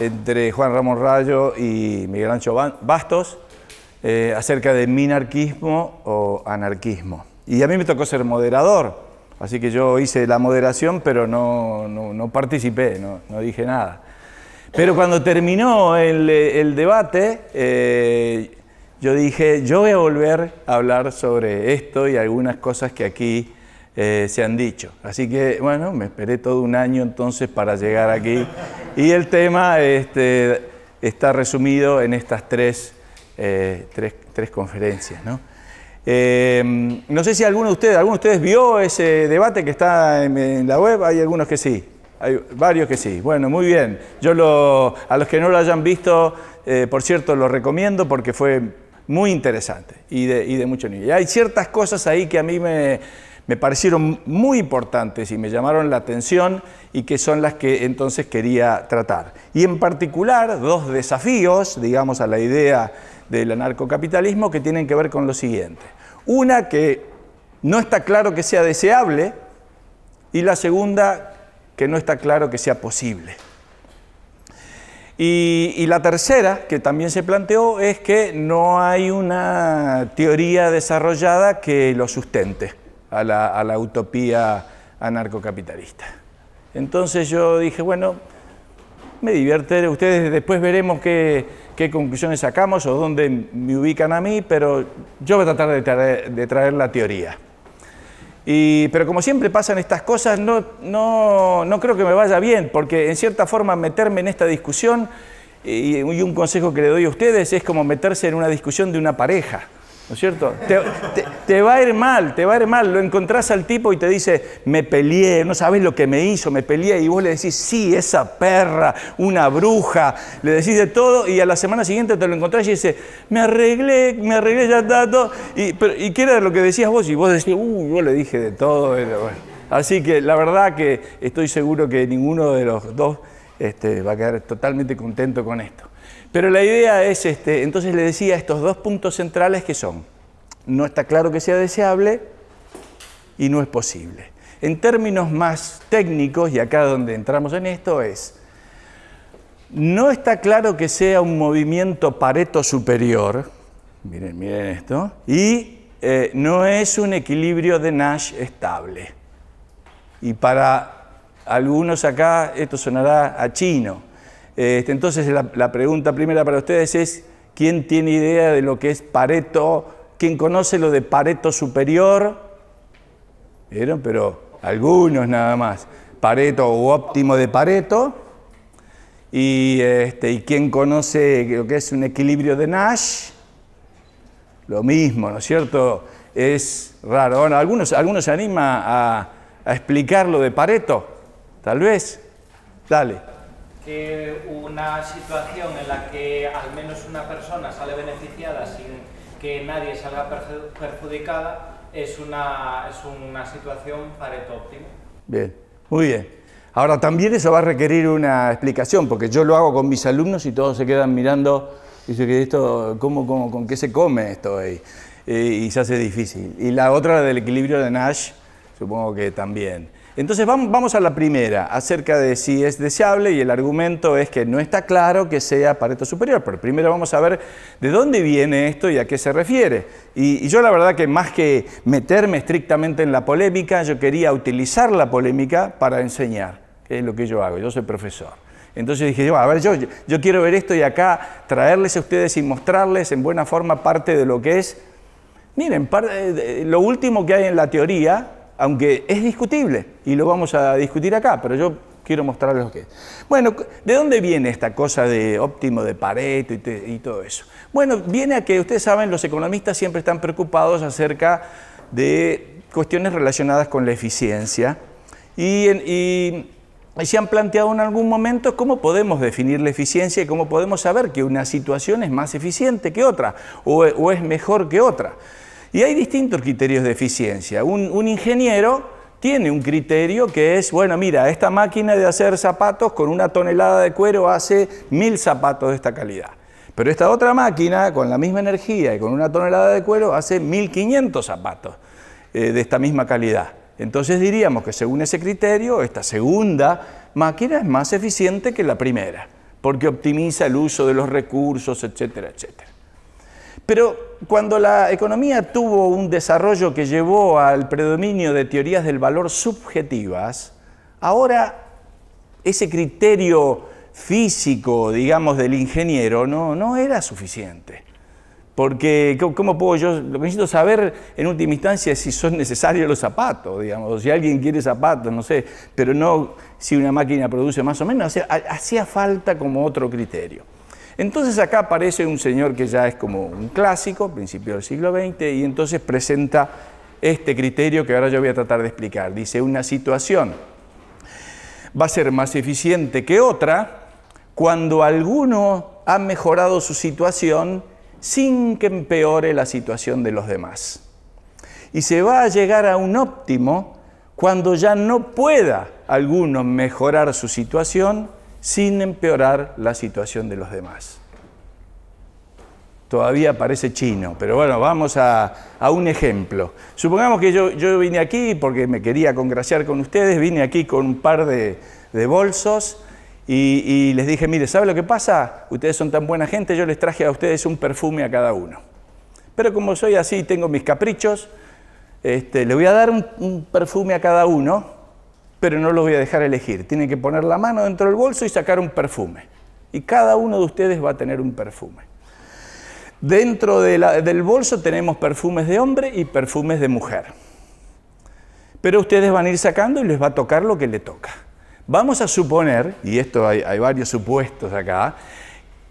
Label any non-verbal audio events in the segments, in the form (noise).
entre Juan Ramón Rayo y Miguel Ancho Bastos eh, acerca de minarquismo o anarquismo. Y a mí me tocó ser moderador, así que yo hice la moderación, pero no, no, no participé, no, no, dije nada. Pero cuando terminó el, el debate, eh, yo dije, yo voy a volver a hablar sobre esto y algunas cosas que aquí eh, se han dicho. Así que, bueno, me esperé todo un año entonces para llegar aquí y el tema este, está resumido en estas tres, eh, conferencias. Eh, ¿no? sé si alguno de ustedes, alguno de ustedes vio ese debate que está en, la web, hay algunos que sí. Hay varios que sí. Bueno, muy bien. Yo lo, a los que no lo hayan visto, eh, por cierto, lo recomiendo porque fue muy interesante y de, y de mucho nivel. hay ciertas cosas ahí que a mí me, me parecieron muy importantes y me llamaron la atención y que son las que entonces quería tratar. Y en particular dos desafíos, digamos, a la idea del anarcocapitalismo que tienen que ver con lo siguiente. Una que no está claro que sea deseable y la segunda que no está claro que sea posible. Y, la tercera, que también se planteó, es que no hay una teoría desarrollada que lo sustente a la, utopía anarcocapitalista. Entonces yo dije, bueno, me divierte, ustedes después veremos qué, conclusiones sacamos o dónde me ubican a mí, pero yo voy a tratar de traer, la teoría. pero como siempre pasan estas cosas, no, creo que me vaya bien, porque en cierta forma meterme en esta discusión, y un consejo que le doy a ustedes, es como meterse en una discusión de una pareja. ¿No es cierto? Te, va a ir mal, te va a ir mal. Lo encontrás al tipo y te dice, me peleé, no sabes lo que me hizo, me peleé. Y vos le decís, sí, esa perra, una bruja. Le decís de todo y a la semana siguiente te lo encontrás y dice, me arreglé, me arreglé, ya está todo. Y, qué era lo que decías vos? Y vos decís, uy, uh, yo le dije de todo. Así que la verdad que estoy seguro que ninguno de los dos este, va a quedar totalmente contento con esto. Pero la idea es, este, entonces le decía, estos dos puntos centrales que son, no está claro que sea deseable y no es posible. En términos más técnicos, y acá donde entramos en esto, es, no está claro que sea un movimiento pareto superior, miren, miren esto, y eh, no es un equilibrio de Nash estable. Y para algunos acá esto sonará a chino, este, entonces la, pregunta primera para ustedes es, ¿quién tiene idea de lo que es Pareto? ¿Quién conoce lo de Pareto superior? ¿Vieron? Pero algunos nada más. Pareto o óptimo de Pareto. Y, este, quién conoce lo que es un equilibrio de Nash. Lo mismo, ¿no es cierto? Es raro. Bueno, algunos, algunos se anima a, a explicar lo de Pareto, tal vez. Dale que una situación en la que al menos una persona sale beneficiada sin que nadie salga perjudicada es una, es una situación pareto óptima. Bien, muy bien. Ahora también eso va a requerir una explicación, porque yo lo hago con mis alumnos y todos se quedan mirando y dicen que esto, ¿cómo, con qué se come esto Y, eh, y se hace difícil. Y la otra del equilibrio de Nash, supongo que también. Entonces vamos a la primera, acerca de si es deseable y el argumento es que no está claro que sea pareto superior, pero primero vamos a ver de dónde viene esto y a qué se refiere. Y, yo la verdad que más que meterme estrictamente en la polémica, yo quería utilizar la polémica para enseñar, que es lo que yo hago, yo soy profesor. Entonces dije, yo, a ver, yo, yo quiero ver esto y acá traerles a ustedes y mostrarles en buena forma parte de lo que es. Miren, eh, lo último que hay en la teoría aunque es discutible y lo vamos a discutir acá, pero yo quiero mostrarles lo que es. Bueno, ¿de dónde viene esta cosa de óptimo de Pareto y, todo eso? Bueno, viene a que ustedes saben, los economistas siempre están preocupados acerca de cuestiones relacionadas con la eficiencia y, se han planteado en algún momento cómo podemos definir la eficiencia y cómo podemos saber que una situación es más eficiente que otra o es mejor que otra. Y hay distintos criterios de eficiencia. Un, ingeniero tiene un criterio que es, bueno, mira, esta máquina de hacer zapatos con una tonelada de cuero hace mil zapatos de esta calidad. Pero esta otra máquina, con la misma energía y con una tonelada de cuero, hace 1500 zapatos eh, de esta misma calidad. Entonces diríamos que según ese criterio, esta segunda máquina es más eficiente que la primera, porque optimiza el uso de los recursos, etcétera, etcétera. Pero cuando la economía tuvo un desarrollo que llevó al predominio de teorías del valor subjetivas, ahora ese criterio físico, digamos, del ingeniero no, era suficiente. Porque, ¿cómo puedo yo? Lo que necesito saber en última instancia es si son necesarios los zapatos, digamos, si alguien quiere zapatos, no sé, pero no si una máquina produce más o menos. hacía falta como otro criterio. Entonces acá aparece un señor que ya es como un clásico, principio del siglo XX, y entonces presenta este criterio que ahora yo voy a tratar de explicar. Dice, una situación va a ser más eficiente que otra cuando alguno ha mejorado su situación sin que empeore la situación de los demás. Y se va a llegar a un óptimo cuando ya no pueda alguno mejorar su situación sin empeorar la situación de los demás. Todavía parece chino, pero bueno, vamos a, un ejemplo. Supongamos que yo, vine aquí porque me quería congraciar con ustedes, vine aquí con un par de, bolsos y, les dije, mire, ¿sabe lo que pasa? Ustedes son tan buena gente, yo les traje a ustedes un perfume a cada uno. Pero como soy así y tengo mis caprichos, este, le voy a dar un perfume a cada uno pero no los voy a dejar elegir. Tienen que poner la mano dentro del bolso y sacar un perfume. Y cada uno de ustedes va a tener un perfume. Dentro del bolso tenemos perfumes de hombre y perfumes de mujer. Pero ustedes van a ir sacando y les va a tocar lo que le toca. Vamos a suponer, y esto hay varios supuestos acá,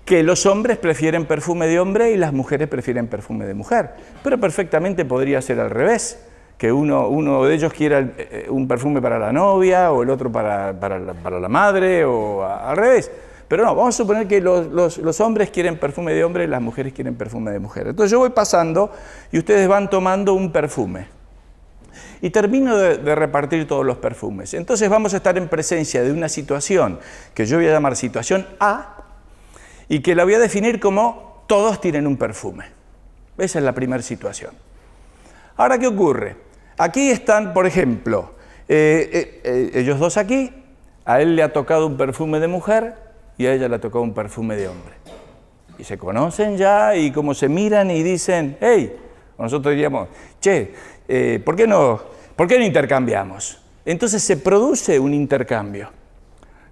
que los hombres prefieren perfume de hombre y las mujeres prefieren perfume de mujer. Pero perfectamente podría ser al revés que uno, de ellos quiera eh, eh, un perfume para la novia o el otro para, la, madre o al revés. Pero no, vamos a suponer que los, hombres quieren perfume de hombre y las mujeres quieren perfume de mujer. Entonces yo voy pasando y ustedes van tomando un perfume. Y termino de, de, repartir todos los perfumes. Entonces vamos a estar en presencia de una situación que yo voy a llamar situación A y que la voy a definir como todos tienen un perfume. Esa es la primera situación. Ahora, ¿qué ocurre? Aquí están, por ejemplo, eh, eh, eh, ellos dos aquí, a él le ha tocado un perfume de mujer y a ella le ha tocado un perfume de hombre. Y se conocen ya y como se miran y dicen, hey, nosotros diríamos, che, ¿por, qué no, ¿por qué no intercambiamos? Entonces se produce un intercambio.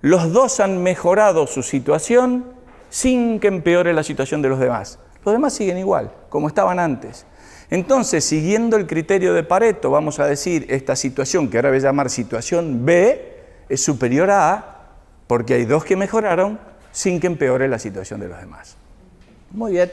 Los dos han mejorado su situación sin que empeore la situación de los demás. Los demás siguen igual, como estaban antes. Entonces, siguiendo el criterio de Pareto, vamos a decir, esta situación, que ahora voy a llamar situación B, es superior a A, porque hay dos que mejoraron sin que empeore la situación de los demás. Muy bien.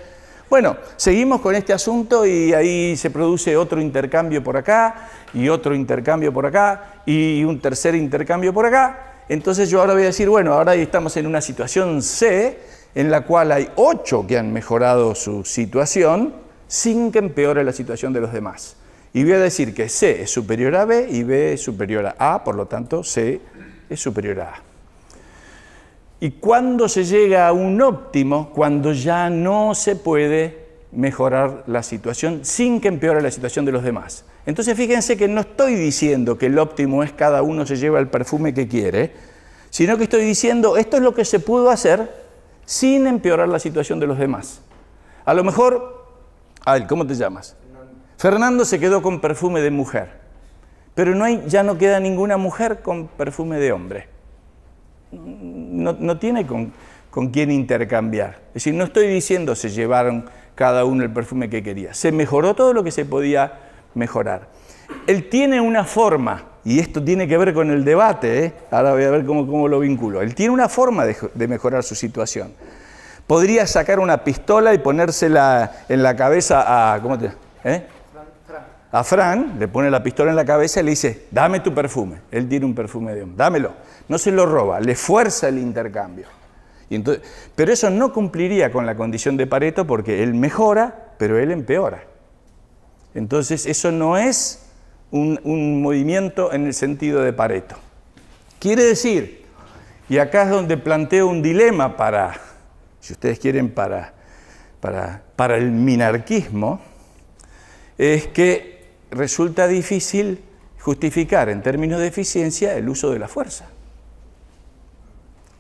Bueno, seguimos con este asunto y ahí se produce otro intercambio por acá y otro intercambio por acá y un tercer intercambio por acá. Entonces yo ahora voy a decir, bueno, ahora estamos en una situación C en la cual hay ocho que han mejorado su situación sin que empeore la situación de los demás. Y voy a decir que C es superior a B y B es superior a A, por lo tanto C es superior a A. ¿Y cuando se llega a un óptimo? Cuando ya no se puede mejorar la situación sin que empeore la situación de los demás. Entonces fíjense que no estoy diciendo que el óptimo es cada uno se lleva el perfume que quiere, sino que estoy diciendo esto es lo que se pudo hacer sin empeorar la situación de los demás. A lo mejor ¿cómo te llamas? Fernando. se quedó con perfume de mujer, pero ya no queda ninguna mujer con perfume de hombre. No, tiene con, quién intercambiar. Es decir, no estoy diciendo se llevaron cada uno el perfume que quería. Se mejoró todo lo que se podía mejorar. Él tiene una forma, y esto tiene que ver con el debate, ¿eh? ahora voy a ver cómo, lo vinculo, él tiene una forma de mejorar su situación podría sacar una pistola y ponérsela en la cabeza a. ¿Cómo te.? ¿Eh? A Fran le pone la pistola en la cabeza y le dice, dame tu perfume. Él tiene un perfume de hombre, dámelo. No se lo roba, le fuerza el intercambio. pero eso no cumpliría con la condición de Pareto porque él mejora, pero él empeora. Entonces eso no es un movimiento en el sentido de Pareto. Quiere decir, y acá es donde planteo un dilema para si ustedes quieren, para, el minarquismo, es que resulta difícil justificar en términos de eficiencia el uso de la fuerza.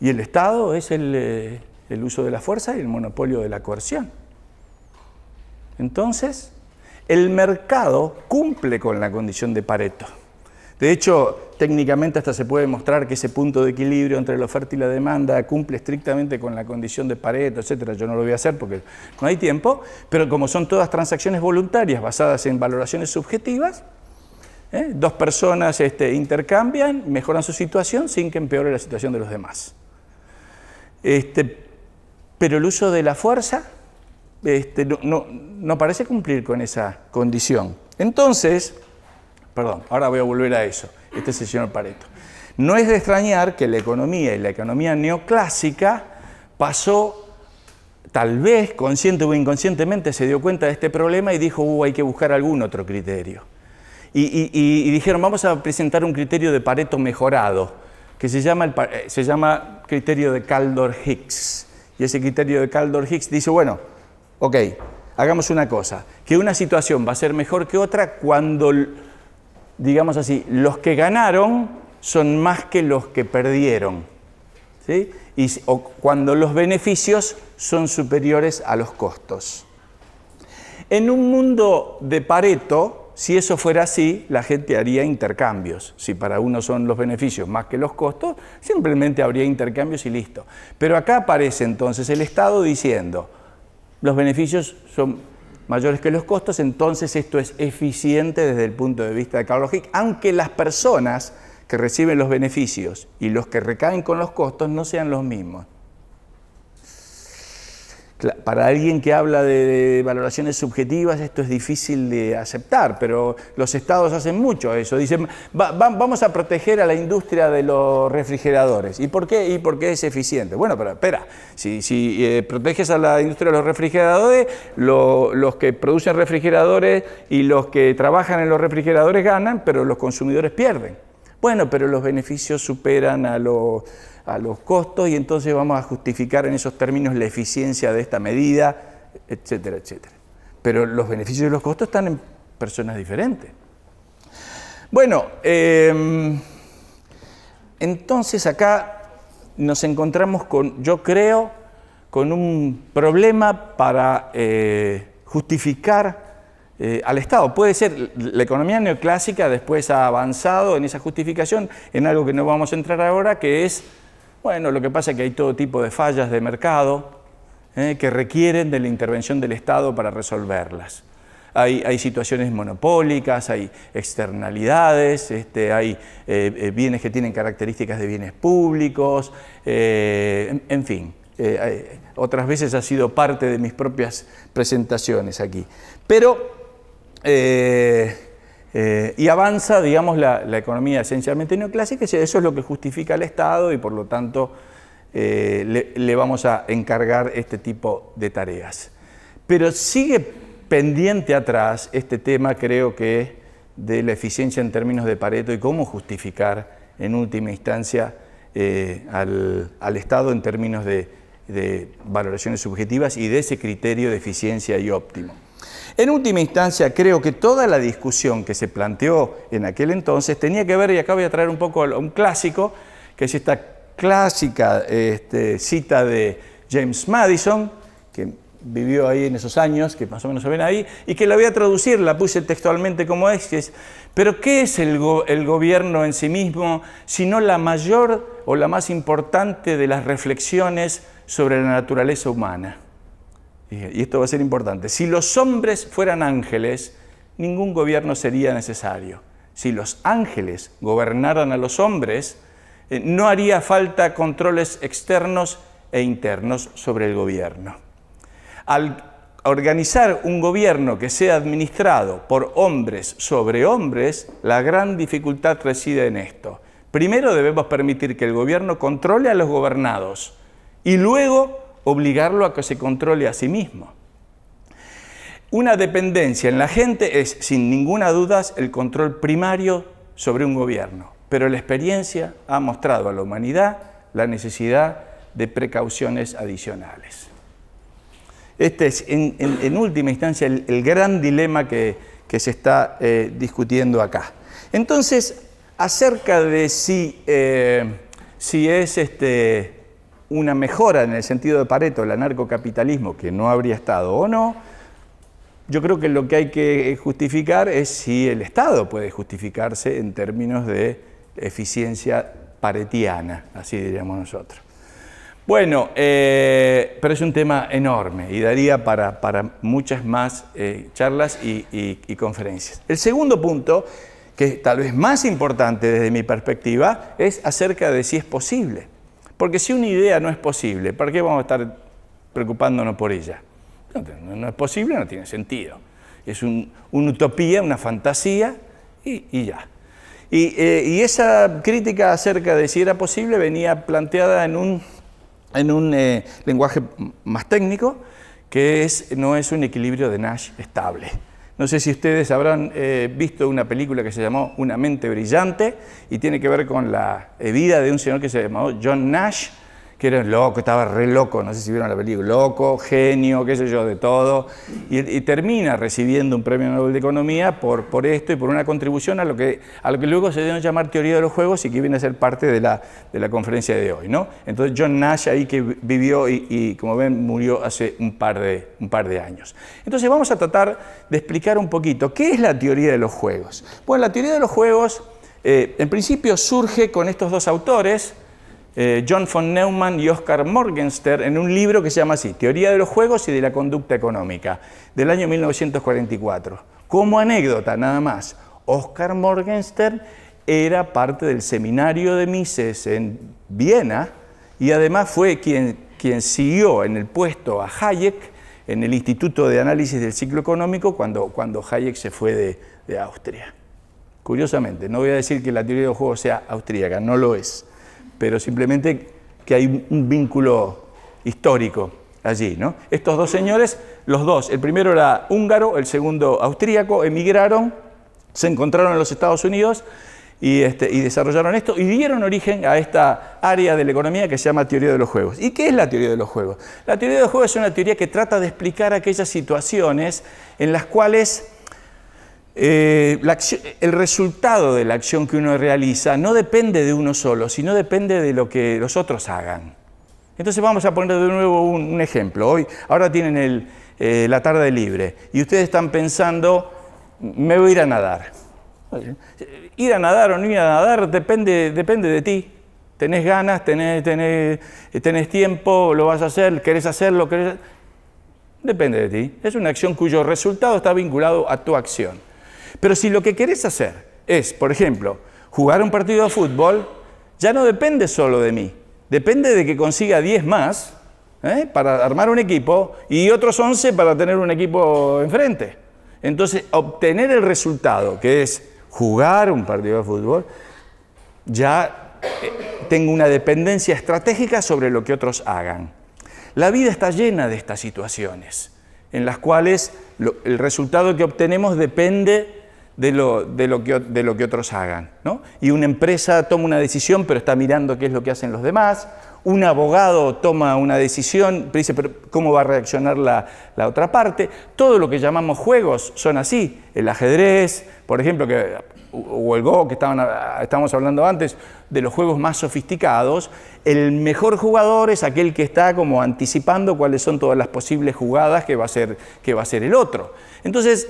Y el Estado es el eh, uso de la fuerza y el monopolio de la coerción. Entonces, el mercado cumple con la condición de Pareto. De hecho, técnicamente hasta se puede mostrar que ese punto de equilibrio entre la oferta y la demanda cumple estrictamente con la condición de Pareto, etcétera. Yo no lo voy a hacer porque no hay tiempo, pero como son todas transacciones voluntarias basadas en valoraciones subjetivas, ¿eh? dos personas este, intercambian, mejoran su situación sin que empeore la situación de los demás. Este, pero el uso de la fuerza este, no parece cumplir con esa condición. Entonces, Perdón, ahora voy a volver a eso. Este es el señor Pareto. No es de extrañar que la economía y la economía neoclásica pasó, tal vez consciente o inconscientemente, se dio cuenta de este problema y dijo, uh, hay que buscar algún otro criterio. Y, dijeron, vamos a presentar un criterio de Pareto mejorado, que se llama, eh, se llama criterio de Caldor-Hicks. Y ese criterio de Caldor-Hicks dice, bueno, ok, hagamos una cosa, que una situación va a ser mejor que otra cuando digamos así, los que ganaron son más que los que perdieron. Y cuando los beneficios son superiores a los costos. En un mundo de Pareto, si eso fuera así, la gente haría intercambios. Si para uno son los beneficios más que los costos, simplemente habría intercambios y listo. Pero acá aparece entonces el Estado diciendo, los beneficios son mayores que los costos, entonces esto es eficiente desde el punto de vista de Hick, aunque las personas que reciben los beneficios y los que recaen con los costos no sean los mismos. Para alguien que habla de valoraciones subjetivas esto es difícil de aceptar, pero los estados hacen mucho eso. Dicen, vamos a proteger a la industria de los refrigeradores. ¿Y por qué? ¿Y por qué es eficiente? Bueno, pero espera, si, eh, proteges a la industria de los refrigeradores, los que producen refrigeradores y los que trabajan en los refrigeradores ganan, pero los consumidores pierden. Bueno, pero los beneficios superan a los a los costos y entonces vamos a justificar en esos términos la eficiencia de esta medida, etcétera, etcétera. Pero los beneficios y los costos están en personas diferentes. Bueno, em, entonces acá nos encontramos con, yo creo, con un problema para eh, justificar eh, al Estado. Puede ser, la economía neoclásica después ha avanzado en esa justificación, en algo que no vamos a entrar ahora, que es bueno, lo que pasa es que hay todo tipo de fallas de mercado ¿eh? que requieren de la intervención del Estado para resolverlas. Hay, situaciones monopólicas, hay externalidades, este, hay eh, eh, bienes que tienen características de bienes públicos, en, en, fin. otras veces ha sido parte de mis propias presentaciones aquí. Pero eh, y avanza, digamos, la, economía esencialmente neoclásica, y eso es lo que justifica al Estado y por lo tanto eh, le, vamos a encargar este tipo de tareas. Pero sigue pendiente atrás este tema, creo que, de la eficiencia en términos de Pareto y cómo justificar en última instancia eh, al, Estado en términos de valoraciones subjetivas y de ese criterio de eficiencia y óptimo. En última instancia, creo que toda la discusión que se planteó en aquel entonces tenía que ver, y acá voy a traer un poco un clásico, que es esta clásica este, cita de James Madison, que vivió ahí en esos años, que más o menos se ven ahí, y que la voy a traducir, la puse textualmente como es, que es, pero ¿qué es el, el gobierno en sí mismo, sino la mayor o la más importante de las reflexiones sobre la naturaleza humana? y esto va a ser importante, si los hombres fueran ángeles, ningún gobierno sería necesario. Si los ángeles gobernaran a los hombres, eh, no haría falta controles externos e internos sobre el gobierno. Al organizar un gobierno que sea administrado por hombres sobre hombres, la gran dificultad reside en esto. Primero debemos permitir que el gobierno controle a los gobernados y luego obligarlo a que se controle a sí mismo. Una dependencia en la gente es, sin ninguna duda, el control primario sobre un gobierno, pero la experiencia ha mostrado a la humanidad la necesidad de precauciones adicionales. Este es, en, última instancia, el, gran dilema que, se está eh, discutiendo acá. Entonces, acerca de si, eh, si es este, una mejora en el sentido de Pareto el anarcocapitalismo que no habría estado o no, yo creo que lo que hay que justificar es si el Estado puede justificarse en términos de eficiencia paretiana, así diríamos nosotros. Bueno, eh, pero es un tema enorme y daría para, muchas más eh, charlas y, y conferencias. El segundo punto, que es tal vez más importante desde mi perspectiva, es acerca de si es posible. Porque si una idea no es posible, ¿para qué vamos a estar preocupándonos por ella? No, es posible, no tiene sentido. Es una utopía, una fantasía y, ya. Eh, y, esa crítica acerca de si era posible venía planteada en un, eh, lenguaje más técnico, que es, no es un equilibrio de Nash estable. No sé si ustedes habrán eh, visto una película que se llamó Una mente brillante y tiene que ver con la vida de un señor que se llamó John Nash, que era loco, estaba re loco, no sé si vieron la película, loco, genio, qué sé yo, de todo, y, termina recibiendo un premio Nobel de Economía por, por esto y por una contribución a lo, que, que luego se a llamar teoría de los juegos y que viene a ser parte de la, conferencia de hoy. ¿no? Entonces John Nash ahí que vivió y, como ven murió hace un par, de, un par de años. Entonces vamos a tratar de explicar un poquito qué es la teoría de los juegos. Bueno, la teoría de los juegos eh, en principio surge con estos dos autores, eh, John von Neumann y Oscar Morgenstern en un libro que se llama así, Teoría de los Juegos y de la Conducta Económica, del año 1944. Como anécdota, nada más, Oscar Morgenstern era parte del seminario de Mises en Viena y además fue quien, siguió en el puesto a Hayek en el Instituto de Análisis del Ciclo Económico cuando, Hayek se fue de, de Austria. Curiosamente, no voy a decir que la teoría de los juegos sea austríaca, no lo es pero simplemente que hay un vínculo histórico allí. ¿no? Estos dos señores, los dos, el primero era húngaro, el segundo austríaco, emigraron, se encontraron en los Estados Unidos y, este, y, desarrollaron esto y dieron origen a esta área de la economía que se llama teoría de los juegos. ¿Y qué es la teoría de los juegos? La teoría de los juegos es una teoría que trata de explicar aquellas situaciones en las cuales eh, el resultado de la acción que uno realiza no depende de uno solo, sino depende de lo que los otros hagan. Entonces vamos a poner de nuevo un, ejemplo. Hoy, ahora tienen eh, la tarde libre y ustedes están pensando, me voy a ir a nadar. Eh, ir a nadar o no ir a nadar depende, depende de ti. Tenés ganas, tenés, tiempo, lo vas a hacer, querés hacerlo, querés... Depende de ti. Es una acción cuyo resultado está vinculado a tu acción. Pero si lo que querés hacer es, por ejemplo, jugar un partido de fútbol, ya no depende solo de mí, depende de que consiga 10 más ¿eh? para armar un equipo y otros 11 para tener un equipo enfrente. Entonces, obtener el resultado, que es jugar un partido de fútbol, ya eh, tengo una dependencia estratégica sobre lo que otros hagan. La vida está llena de estas situaciones, en las cuales el resultado que obtenemos depende de lo, que, de lo que otros hagan. Y una empresa toma una decisión, pero está mirando qué es lo que hacen los demás. Un abogado toma una decisión, pero dice, ¿cómo va a reaccionar la, otra parte? Todo lo que llamamos juegos son así. El ajedrez, por ejemplo, que, o el Go, que estábamos ah, hablando antes, de los juegos más sofisticados. El mejor jugador es aquel que está como anticipando cuáles son todas las posibles jugadas que va a hacer que va a ser el otro. Entonces,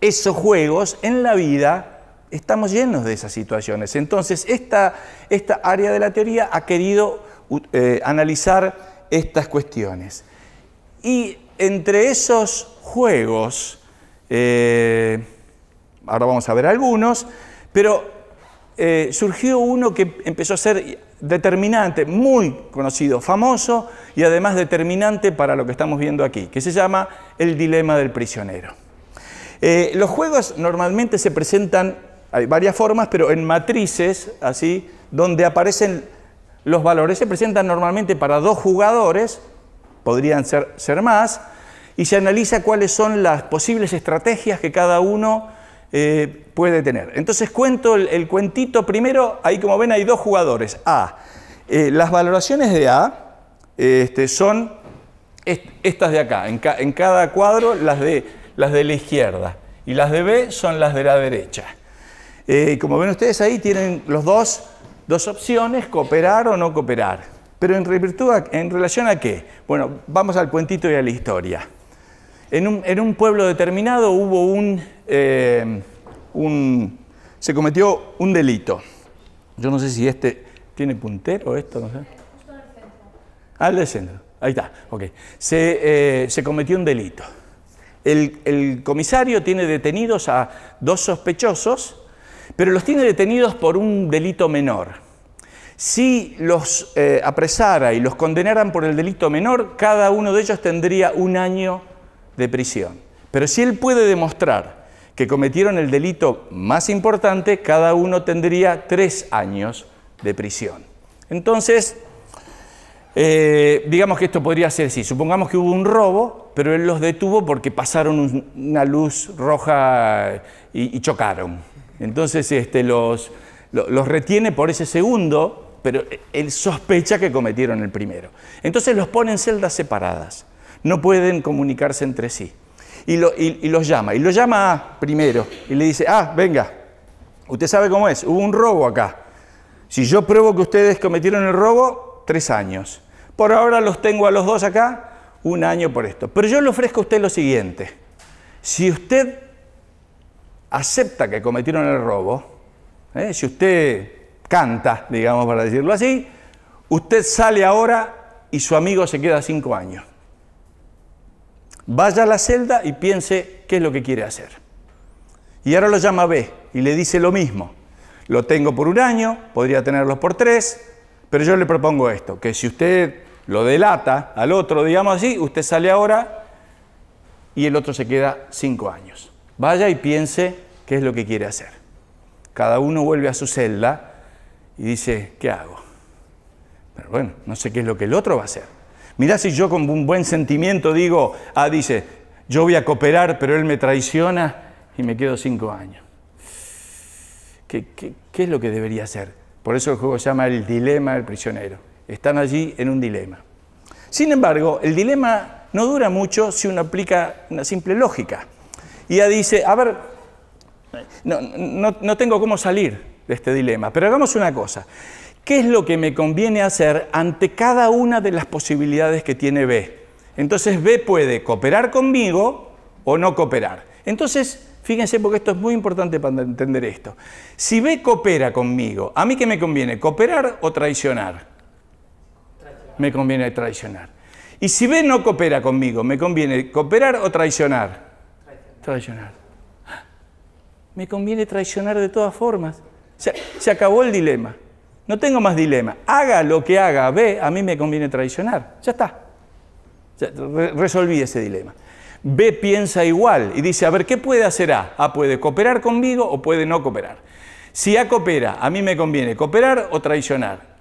esos juegos en la vida estamos llenos de esas situaciones. Entonces, esta, esta área de la teoría ha querido uh, eh, analizar estas cuestiones. Y entre esos juegos, eh, ahora vamos a ver algunos, pero eh, surgió uno que empezó a ser determinante, muy conocido, famoso y además determinante para lo que estamos viendo aquí, que se llama el dilema del prisionero. Eh, los juegos normalmente se presentan, hay varias formas, pero en matrices, así, donde aparecen los valores. Se presentan normalmente para dos jugadores, podrían ser, ser más, y se analiza cuáles son las posibles estrategias que cada uno eh, puede tener. Entonces cuento el, cuentito primero, ahí como ven hay dos jugadores. A, eh, las valoraciones de A este, son estas de acá, en cada cuadro las de las de la izquierda y las de B son las de la derecha. Eh, como ven ustedes ahí tienen los dos, opciones, cooperar o no cooperar. Pero en, en relación a qué? Bueno, vamos al cuentito y a la historia. En un, un pueblo determinado hubo un, eh, un, se cometió un delito. Yo no sé si este tiene puntero esto, no sé. Al ah, Ahí está, ok. Se, eh, se cometió un delito el, comisario tiene detenidos a dos sospechosos, pero los tiene detenidos por un delito menor. Si los eh, apresara y los condenaran por el delito menor, cada uno de ellos tendría un año de prisión. Pero si él puede demostrar que cometieron el delito más importante, cada uno tendría tres años de prisión. Entonces, eh, digamos que esto podría ser así. Supongamos que hubo un robo, pero él los detuvo porque pasaron una luz roja y, chocaron. Entonces este, los, retiene por ese segundo, pero él sospecha que cometieron el primero. Entonces los pone en celdas separadas. No pueden comunicarse entre sí. Y, lo, y los llama. Y los llama primero. Y le dice, ah, venga, usted sabe cómo es. Hubo un robo acá. Si yo pruebo que ustedes cometieron el robo, tres años. Por ahora los tengo a los dos acá, un año por esto. Pero yo le ofrezco a usted lo siguiente. Si usted acepta que cometieron el robo, ¿eh? si usted canta, digamos para decirlo así, usted sale ahora y su amigo se queda cinco años. Vaya a la celda y piense qué es lo que quiere hacer. Y ahora lo llama B y le dice lo mismo. Lo tengo por un año, podría tenerlos por tres, pero yo le propongo esto, que si usted lo delata al otro, digamos así, usted sale ahora y el otro se queda cinco años. Vaya y piense qué es lo que quiere hacer. Cada uno vuelve a su celda y dice, ¿qué hago? Pero bueno, no sé qué es lo que el otro va a hacer. Mirá si yo con un buen sentimiento digo, ah, dice, yo voy a cooperar, pero él me traiciona y me quedo cinco años. ¿Qué, es lo que debería hacer? Por eso el juego se llama el dilema del prisionero están allí en un dilema. Sin embargo, el dilema no dura mucho si uno aplica una simple lógica. Y ella dice, a ver, no, no tengo cómo salir de este dilema, pero hagamos una cosa. ¿Qué es lo que me conviene hacer ante cada una de las posibilidades que tiene B? Entonces B puede cooperar conmigo o no cooperar. Entonces, fíjense porque esto es muy importante para entender esto. Si B coopera conmigo, ¿a mí qué me conviene? ¿Cooperar o traicionar? me conviene traicionar. Y si B no coopera conmigo, ¿me conviene cooperar o traicionar? Traicionar. Me conviene traicionar de todas formas. Se, acabó el dilema. No tengo más dilema. Haga lo que haga B, a mí me conviene traicionar. Ya está. resolví ese dilema. B piensa igual y dice, a ver, ¿qué puede hacer A? A puede cooperar conmigo o puede no cooperar. Si A coopera, a mí me conviene cooperar o traicionar.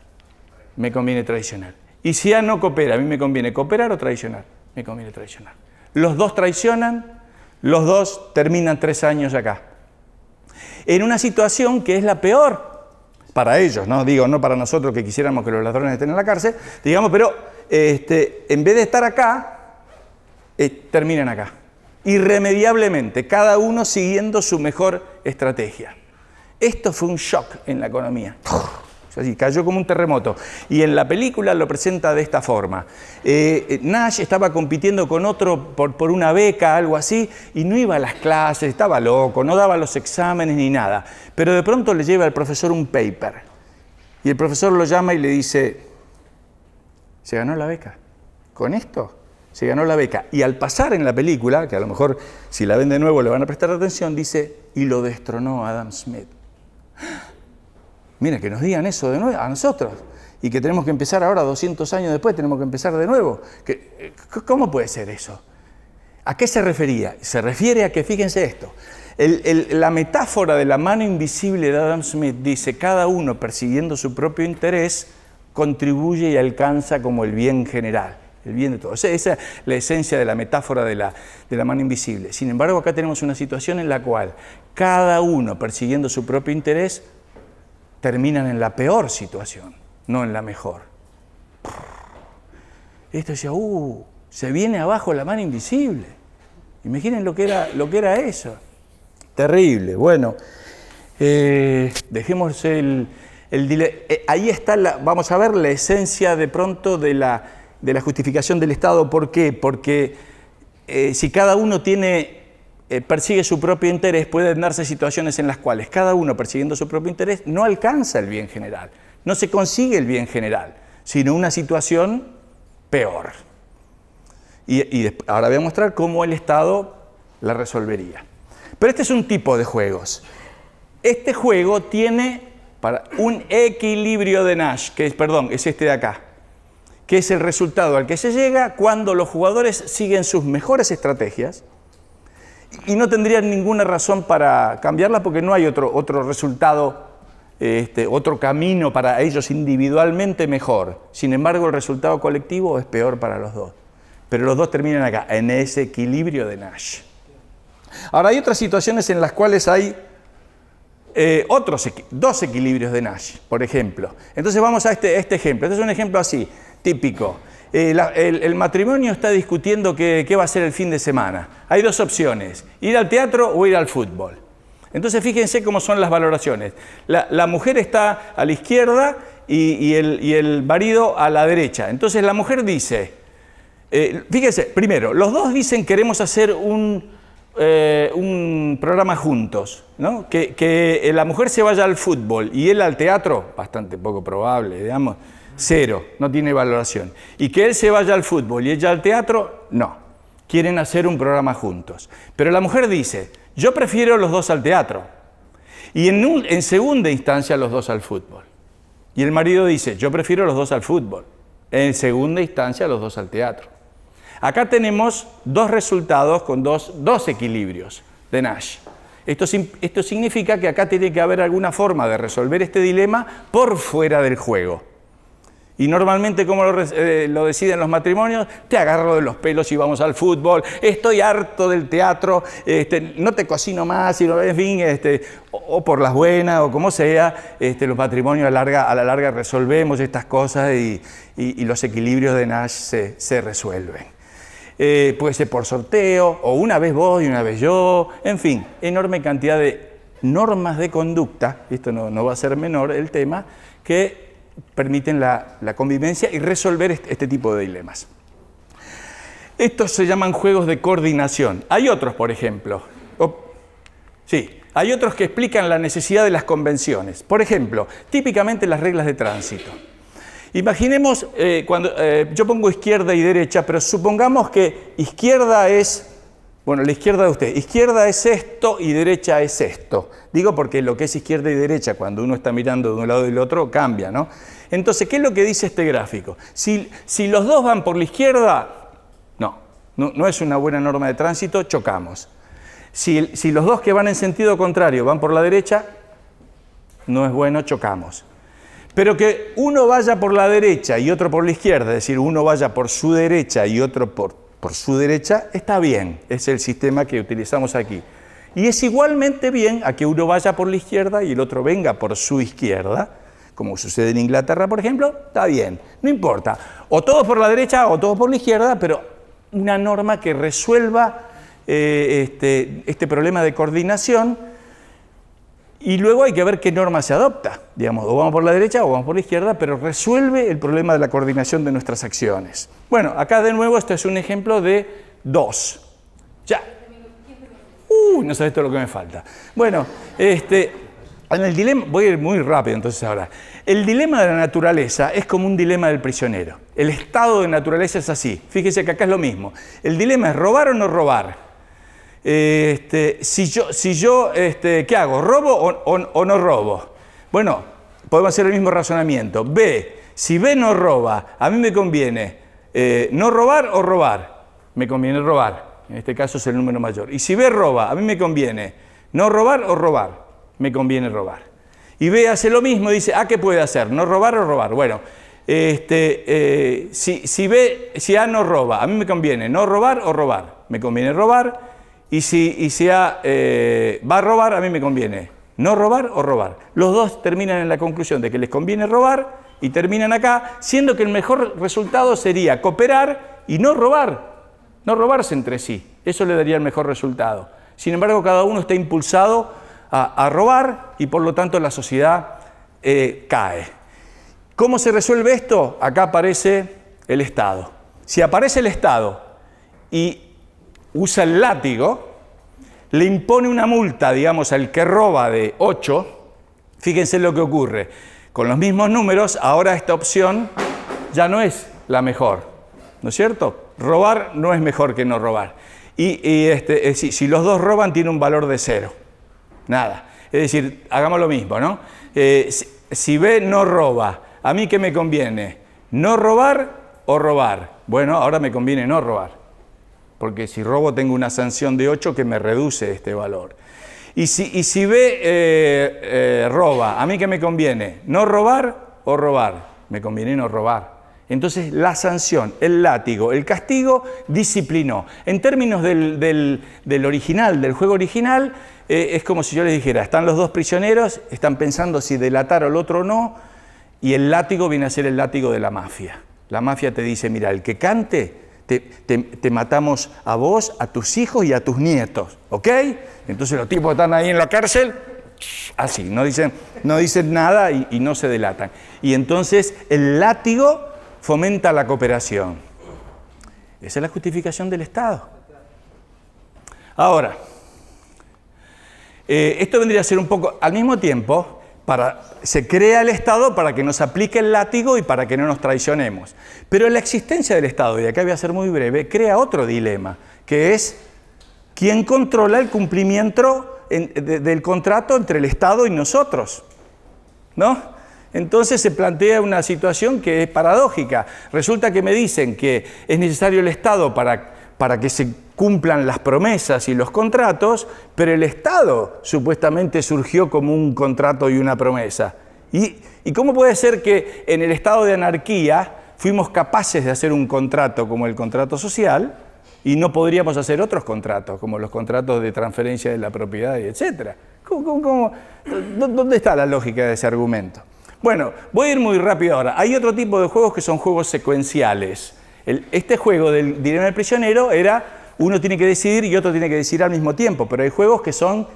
Me conviene traicionar. Y si A no coopera, a mí me conviene cooperar o traicionar. Me conviene traicionar. Los dos traicionan, los dos terminan tres años acá. En una situación que es la peor para ellos, no digo no para nosotros que quisiéramos que los ladrones estén en la cárcel, digamos, pero este, en vez de estar acá, eh, terminan acá. Irremediablemente, cada uno siguiendo su mejor estrategia. Esto fue un shock en la economía así, cayó como un terremoto. Y en la película lo presenta de esta forma. Eh, eh, Nash estaba compitiendo con otro por, por una beca, algo así, y no iba a las clases, estaba loco, no daba los exámenes ni nada. Pero de pronto le lleva al profesor un paper. Y el profesor lo llama y le dice, se ganó la beca. Con esto se ganó la beca. Y al pasar en la película, que a lo mejor si la ven de nuevo le van a prestar atención, dice, y lo destronó Adam Smith. Mira, que nos digan eso de nuevo a nosotros y que tenemos que empezar ahora, 200 años después, tenemos que empezar de nuevo. Eh, ¿Cómo puede ser eso? ¿A qué se refería? Se refiere a que, fíjense esto, la metáfora de la mano invisible de Adam Smith dice, cada uno persiguiendo su propio interés contribuye y alcanza como el bien general, el bien de todos. Esa es la esencia de la metáfora de la mano invisible. Sin embargo, acá tenemos una situación en la cual cada uno persiguiendo su propio interés terminan en la peor situación, no en la mejor. Esto decía, uh, se viene abajo la mano invisible. Imaginen lo que era, lo que era eso. Terrible. Bueno, eh, dejemos el, eh, ahí está, vamos a ver, la esencia de pronto de la, de la justificación del Estado. ¿Por qué? Porque eh, si cada uno tiene eh, persigue su propio interés, pueden darse situaciones en las cuales cada uno persiguiendo su propio interés no alcanza el bien general, no se consigue el bien general, sino una situación peor. Y, y ahora voy a mostrar cómo el Estado la resolvería. Pero este es un tipo de juegos. Este juego tiene para un equilibrio de Nash, que perdón, es este de acá, que es el resultado al que se llega cuando los jugadores siguen sus mejores estrategias, y no tendrían ninguna razón para cambiarla porque no hay otro, resultado, este, otro camino para ellos individualmente mejor. Sin embargo, el resultado colectivo es peor para los dos. Pero los dos terminan acá, en ese equilibrio de Nash. Ahora, hay otras situaciones en las cuales hay eh, otros dos equilibrios de Nash, por ejemplo. Entonces vamos a este, este ejemplo. Este es un ejemplo así, típico. Eh, el, matrimonio está discutiendo qué, va a ser el fin de semana. Hay dos opciones, ir al teatro o ir al fútbol. Entonces fíjense cómo son las valoraciones. La, mujer está a la izquierda y, el, marido a la derecha. Entonces la mujer dice, eh, fíjense, primero, los dos dicen queremos hacer un, eh, programa juntos, que, que la mujer se vaya al fútbol y él al teatro, bastante poco probable, digamos. Cero, no tiene valoración. Y que él se vaya al fútbol y ella al teatro, no. Quieren hacer un programa juntos. Pero la mujer dice, yo prefiero los dos al teatro. Y en, segunda instancia los dos al fútbol. Y el marido dice, yo prefiero los dos al fútbol. En segunda instancia los dos al teatro. Acá tenemos dos resultados con dos, dos equilibrios de Nash. esto significa que acá tiene que haber alguna forma de resolver este dilema por fuera del juego. Y normalmente, como eh, lo, deciden los matrimonios, te agarro de los pelos y vamos al fútbol, estoy harto del teatro, este, no te cocino más, y en fin, este, o, por las buenas o como sea, este, los matrimonios a, la larga resolvemos estas cosas y, los equilibrios de Nash se, resuelven. Eh, puede ser por sorteo, o una vez vos y una vez yo, en fin, enorme cantidad de normas de conducta, esto no, no va a ser menor el tema, que permiten la, convivencia y resolver este, tipo de dilemas. Estos se llaman juegos de coordinación. Hay otros, por ejemplo. sí, hay otros que explican la necesidad de las convenciones. Por ejemplo, típicamente las reglas de tránsito. Imaginemos, eh, cuando eh, yo pongo izquierda y derecha, pero supongamos que izquierda es bueno, la izquierda de usted. Izquierda es esto y derecha es esto. Digo porque lo que es izquierda y derecha cuando uno está mirando de un lado y del otro cambia, ¿no? Entonces, ¿qué es lo que dice este gráfico? Si, los dos van por la izquierda, no, no, es una buena norma de tránsito, chocamos. Si, si los dos que van en sentido contrario van por la derecha, no es bueno, chocamos. Pero que uno vaya por la derecha y otro por la izquierda, es decir, uno vaya por su derecha y otro por por su derecha, está bien, es el sistema que utilizamos aquí. Y es igualmente bien a que uno vaya por la izquierda y el otro venga por su izquierda, como sucede en Inglaterra, por ejemplo, está bien, no importa. O todos por la derecha o todos por la izquierda, pero una norma que resuelva eh, este, este problema de coordinación y luego hay que ver qué norma se adopta, digamos, o vamos por la derecha o vamos por la izquierda, pero resuelve el problema de la coordinación de nuestras acciones. Bueno, acá de nuevo esto es un ejemplo de dos. Ya. no sabes todo lo que me falta. Bueno, este, en el dilema, voy a ir muy rápido entonces ahora. El dilema de la naturaleza es como un dilema del prisionero. El estado de naturaleza es así. Fíjese que acá es lo mismo. El dilema es robar o no robar este, si yo, si yo este, ¿qué hago? ¿Robo o, no robo? Bueno, podemos hacer el mismo razonamiento. B, si B no roba, a mí me conviene eh, no robar o robar. Me conviene robar. En este caso es el número mayor. Y si B roba, a mí me conviene no robar o robar. Me conviene robar. Y B hace lo mismo, dice, ¿A ah, qué puede hacer? ¿No robar o robar? Bueno, este, eh, si, si, B, si A no roba, a mí me conviene no robar o robar. Me conviene robar y si, eh, va a robar, a mí me conviene. No robar o robar. Los dos terminan en la conclusión de que les conviene robar y terminan acá, siendo que el mejor resultado sería cooperar y no robar. No robarse entre sí. Eso le daría el mejor resultado. Sin embargo, cada uno está impulsado a, robar y por lo tanto la sociedad eh, cae. ¿Cómo se resuelve esto? Acá aparece el Estado. Si aparece el Estado y usa el látigo, le impone una multa, digamos, al que roba de 8, fíjense lo que ocurre. Con los mismos números, ahora esta opción ya no es la mejor, ¿no es cierto? Robar no es mejor que no robar. Y, este, si los dos roban, tiene un valor de cero. Nada. Es decir, hagamos lo mismo, ¿no? Eh, si B no roba, ¿a mí qué me conviene? ¿No robar o robar? Bueno, ahora me conviene no robar porque si robo tengo una sanción de 8 que me reduce este valor. Y si, ve eh, eh, roba, ¿a mí qué me conviene? ¿No robar o robar? Me conviene no robar. Entonces la sanción, el látigo, el castigo disciplinó. En términos del, original, del juego original, eh, es como si yo les dijera, están los dos prisioneros, están pensando si delatar al otro o no, y el látigo viene a ser el látigo de la mafia. La mafia te dice, mira, el que cante te, matamos a vos, a tus hijos y a tus nietos, ¿ok? Entonces los tipos están ahí en la cárcel, (tsk) así, no dicen, no dicen nada y, no se delatan. Y entonces el látigo fomenta la cooperación. Esa es la justificación del Estado. Ahora, eh, esto vendría a ser un poco, al mismo tiempo, se crea el Estado para que nos aplique el látigo y para que no nos traicionemos. Pero la existencia del Estado, y acá voy a ser muy breve, crea otro dilema, que es quién controla el cumplimiento del contrato entre el Estado y nosotros. ¿No? Entonces se plantea una situación que es paradójica. Resulta que me dicen que es necesario el Estado para, para que se cumplan las promesas y los contratos, pero el Estado supuestamente surgió como un contrato y una promesa. ¿Y, cómo puede ser que en el estado de anarquía fuimos capaces de hacer un contrato como el contrato social y no podríamos hacer otros contratos, como los contratos de transferencia de la propiedad y etcétera? dónde está la lógica de ese argumento? Bueno, voy a ir muy rápido ahora. Hay otro tipo de juegos que son juegos secuenciales. este juego del dilema del prisionero era uno tiene que decidir y otro tiene que decidir al mismo tiempo, pero hay juegos que son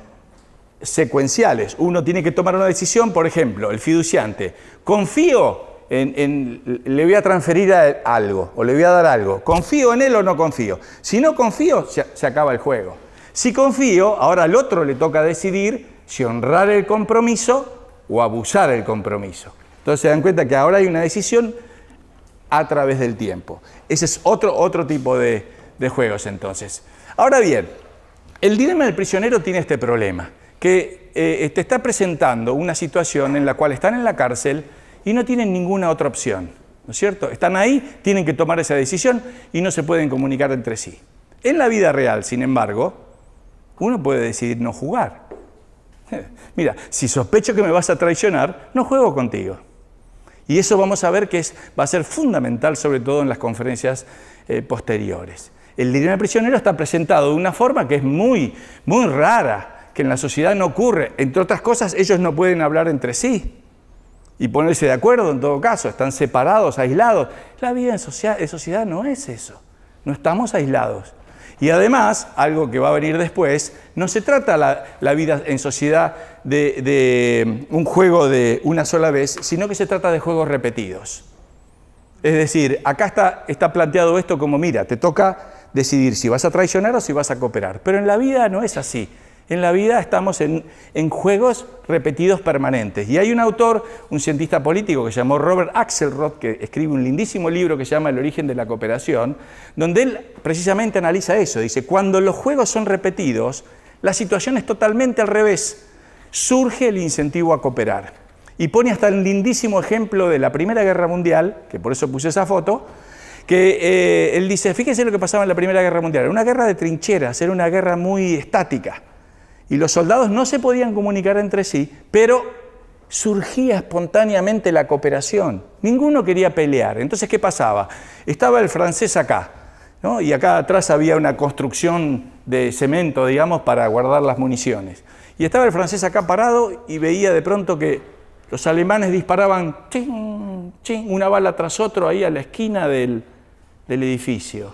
secuenciales. Uno tiene que tomar una decisión, por ejemplo, el fiduciante. Confío en, le voy a transferir algo o le voy a dar algo. ¿Confío en él o no confío? Si no confío, se, acaba el juego. Si confío, ahora al otro le toca decidir si honrar el compromiso o abusar el compromiso. Entonces se dan cuenta que ahora hay una decisión a través del tiempo. Ese es otro, otro tipo de, de juegos entonces. Ahora bien, el dilema del prisionero tiene este problema, que eh, te está presentando una situación en la cual están en la cárcel y no tienen ninguna otra opción, ¿no es cierto? Están ahí, tienen que tomar esa decisión y no se pueden comunicar entre sí. En la vida real, sin embargo, uno puede decidir no jugar. (laughs) Mira, si sospecho que me vas a traicionar, no juego contigo. Y eso vamos a ver que es, va a ser fundamental, sobre todo en las conferencias eh, posteriores. El dilema prisionero está presentado de una forma que es muy, muy rara, que en la sociedad no ocurre. Entre otras cosas, ellos no pueden hablar entre sí y ponerse de acuerdo en todo caso, están separados, aislados. La vida en sociedad, no es eso, no estamos aislados. Y además, algo que va a venir después, no se trata la, vida en sociedad de, de, mm, un juego de una sola vez, sino que se trata de juegos repetidos. Es decir, acá está, está planteado esto como, mira, te toca decidir si vas a traicionar o si vas a cooperar. Pero en la vida no es así. En la vida estamos en, en juegos repetidos permanentes. Y hay un autor, un cientista político que se llamó Robert Axelrod, que escribe un lindísimo libro que se llama El origen de la cooperación, donde él precisamente analiza eso. Dice, cuando los juegos son repetidos, la situación es totalmente al revés. Surge el incentivo a cooperar. Y pone hasta el lindísimo ejemplo de la Primera Guerra Mundial, que por eso puse esa foto, que eh, él dice, fíjense lo que pasaba en la Primera Guerra Mundial, era una guerra de trincheras, era una guerra muy estática, y los soldados no se podían comunicar entre sí, pero surgía espontáneamente la cooperación, ninguno quería pelear, entonces ¿qué pasaba? Estaba el francés acá, y acá atrás había una construcción de cemento, digamos, para guardar las municiones, y estaba el francés acá parado y veía de pronto que los alemanes disparaban ching, ching, una bala tras otro ahí a la esquina del, del edificio.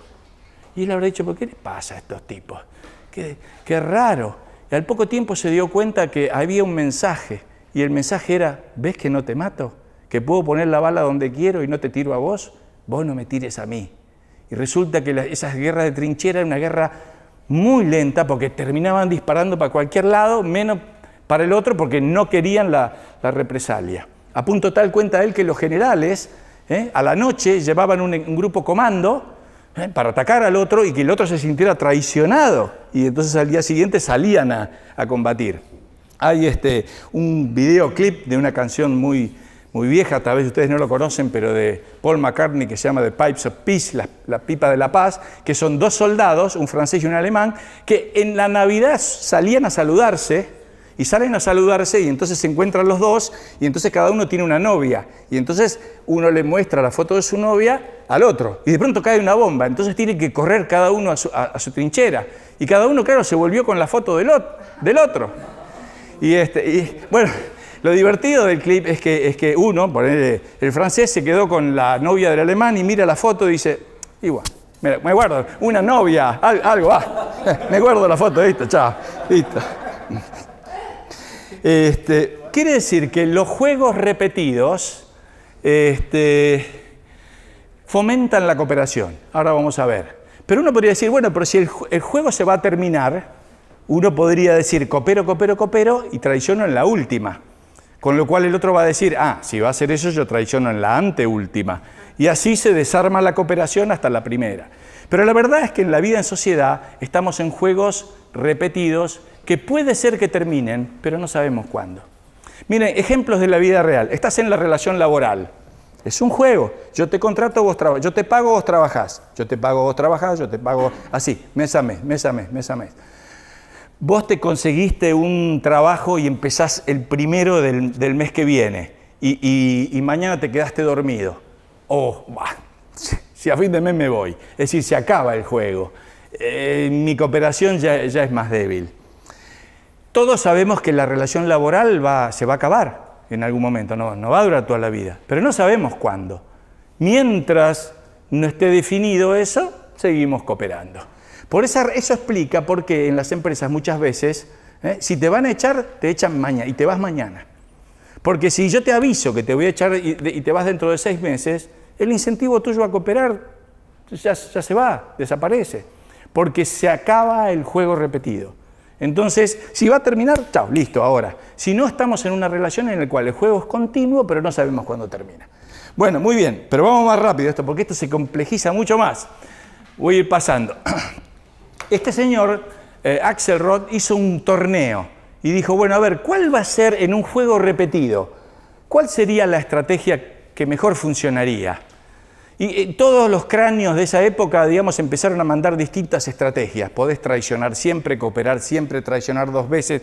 Y él habrá dicho, ¿por qué le pasa a estos tipos? Qué, raro. Y al poco tiempo se dio cuenta que había un mensaje. Y el mensaje era, ¿ves que no te mato? ¿Que puedo poner la bala donde quiero y no te tiro a vos? Vos no me tires a mí. Y resulta que esas guerras de trinchera era una guerra muy lenta porque terminaban disparando para cualquier lado, menos para el otro porque no querían la, la represalia. A punto tal cuenta él que los generales ¿eh? a la noche llevaban un, grupo comando ¿eh? para atacar al otro y que el otro se sintiera traicionado. Y entonces al día siguiente salían a, combatir. Hay este, un videoclip de una canción muy, muy vieja, tal vez ustedes no lo conocen, pero de Paul McCartney, que se llama The Pipes of Peace, la, pipa de la paz, que son dos soldados, un francés y un alemán, que en la Navidad salían a saludarse y salen a saludarse y entonces se encuentran los dos y entonces cada uno tiene una novia y entonces uno le muestra la foto de su novia al otro y de pronto cae una bomba, entonces tienen que correr cada uno a su, trinchera y cada uno, claro, se volvió con la foto del, otro. Y, este, y bueno, lo divertido del clip es que, es que uno, por ejemplo, el francés, se quedó con la novia del alemán y mira la foto y dice, igual. Me, me guardo, una novia, algo, ah, (laughs) me guardo la foto, listo, chao, listo. Este, quiere decir que los juegos repetidos este, fomentan la cooperación. Ahora vamos a ver. Pero uno podría decir, bueno, pero si el, el juego se va a terminar, uno podría decir coopero, coopero, coopero y traiciono en la última. Con lo cual el otro va a decir, ah, si va a hacer eso yo traiciono en la anteúltima. Y así se desarma la cooperación hasta la primera. Pero la verdad es que en la vida en sociedad estamos en juegos repetidos que puede ser que terminen, pero no sabemos cuándo. Miren, ejemplos de la vida real. Estás en la relación laboral. Es un juego. Yo te contrato, vos trabajás. Yo te pago, vos trabajás. Yo te pago, vos trabajás. Yo te pago así, mes a mes, mes a mes, mes a mes. Vos te conseguiste un trabajo y empezás el primero del, mes que viene y, mañana te quedaste dormido. O oh, (laughs) si a fin de mes me voy. Es decir, se acaba el juego. Eh, mi cooperación ya, ya es más débil. Todos sabemos que la relación laboral se va a acabar en algún momento, no, va a durar toda la vida, pero no sabemos cuándo. Mientras no esté definido eso, seguimos cooperando. Por eso, explica por qué en las empresas muchas veces, ¿eh? si te van a echar, te echan mañana y te vas mañana. Porque si yo te aviso que te voy a echar y, te vas dentro de seis meses, el incentivo tuyo a cooperar ya se va, desaparece. Porque se acaba el juego repetido. Entonces, si va a terminar, chao, listo, ahora. Si no, estamos en una relación en la cual el juego es continuo, pero no sabemos cuándo termina. Bueno, muy bien, pero vamos más rápido esto, porque esto se complejiza mucho más. Voy a ir pasando. (clears throat) Este señor, eh, Axelrod, hizo un torneo y dijo, bueno, a ver, ¿cuál va a ser en un juego repetido? ¿Cuál sería la estrategia que mejor funcionaría? Y eh, todos los cráneos de esa época, digamos, empezaron a mandar distintas estrategias. Podés traicionar siempre, cooperar siempre, traicionar dos veces.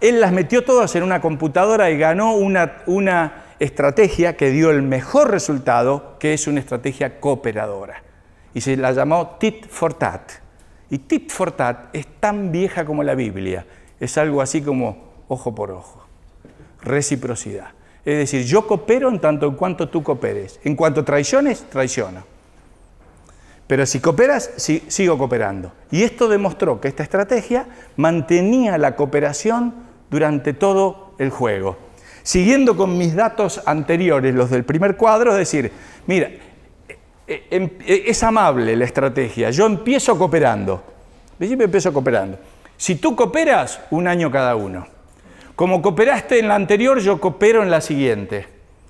Él las metió todas en una computadora y ganó una, una estrategia que dio el mejor resultado, que es una estrategia cooperadora. Y se la llamó tit for tat. Y tit for tat es tan vieja como la Biblia. Es algo así como ojo por ojo. Reciprocidad. Es decir, yo coopero en tanto en cuanto tú cooperes. En cuanto traiciones, traiciono. Pero si cooperas, sigo cooperando. Y esto demostró que esta estrategia mantenía la cooperación durante todo el juego. Siguiendo con mis datos anteriores, los del primer cuadro, es decir, mira, eh, eh, em, eh, es amable la estrategia. Yo empiezo cooperando. Yo empiezo cooperando. Si tú cooperas, un año cada uno. Como cooperaste en la anterior, yo coopero en la siguiente.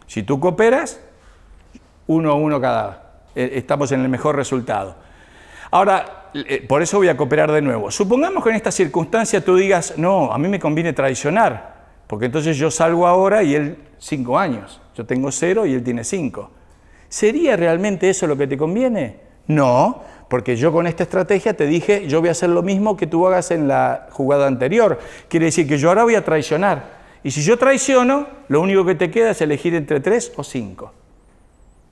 Si tú cooperas, uno a uno cada. Eh, estamos en el mejor resultado. Ahora, eh, por eso voy a cooperar de nuevo. Supongamos que en esta circunstancia tú digas, no, a mí me conviene traicionar, porque entonces yo salgo ahora y él cinco años. Yo tengo cero y él tiene cinco. ¿Sería realmente eso lo que te conviene? No, porque yo con esta estrategia te dije, yo voy a hacer lo mismo que tú hagas en la jugada anterior. Quiere decir que yo ahora voy a traicionar. Y si yo traiciono, lo único que te queda es elegir entre tres o cinco.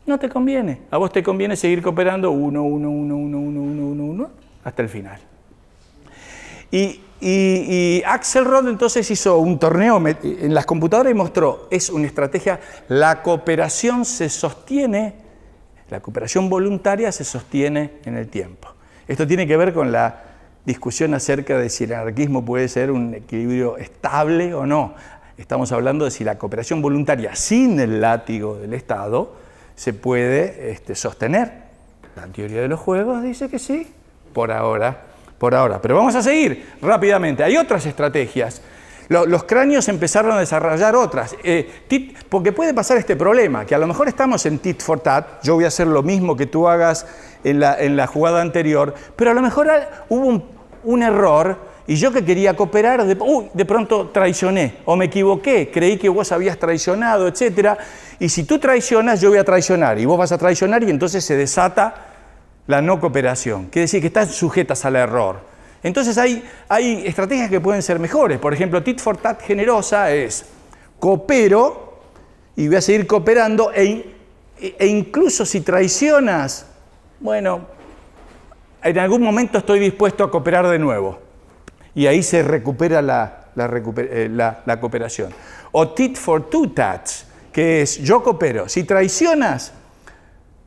No te conviene. A vos te conviene seguir cooperando uno, uno, uno, uno, uno, uno, uno, uno, hasta el final. Y, y, y Axelrod entonces hizo un torneo en las computadoras y mostró, es una estrategia, la cooperación se sostiene la cooperación voluntaria se sostiene en el tiempo. Esto tiene que ver con la discusión acerca de si el anarquismo puede ser un equilibrio estable o no. Estamos hablando de si la cooperación voluntaria sin el látigo del Estado se puede este, sostener. La teoría de los juegos dice que sí, por ahora, por ahora. Pero vamos a seguir rápidamente. Hay otras estrategias los cráneos empezaron a desarrollar otras. Eh, porque puede pasar este problema, que a lo mejor estamos en tit for tat, yo voy a hacer lo mismo que tú hagas en la, jugada anterior, pero a lo mejor hubo un, error y yo que quería cooperar, de, pronto traicioné o me equivoqué, creí que vos habías traicionado, etc. Y si tú traicionas, yo voy a traicionar y vos vas a traicionar y entonces se desata la no cooperación. Quiere decir que están sujetas al error. Entonces hay, estrategias que pueden ser mejores. Por ejemplo, tit for tat generosa es coopero y voy a seguir cooperando e, e, e incluso si traicionas, bueno, en algún momento estoy dispuesto a cooperar de nuevo. Y ahí se recupera eh, la, la cooperación. O tit for two tats, que es yo coopero. Si traicionas,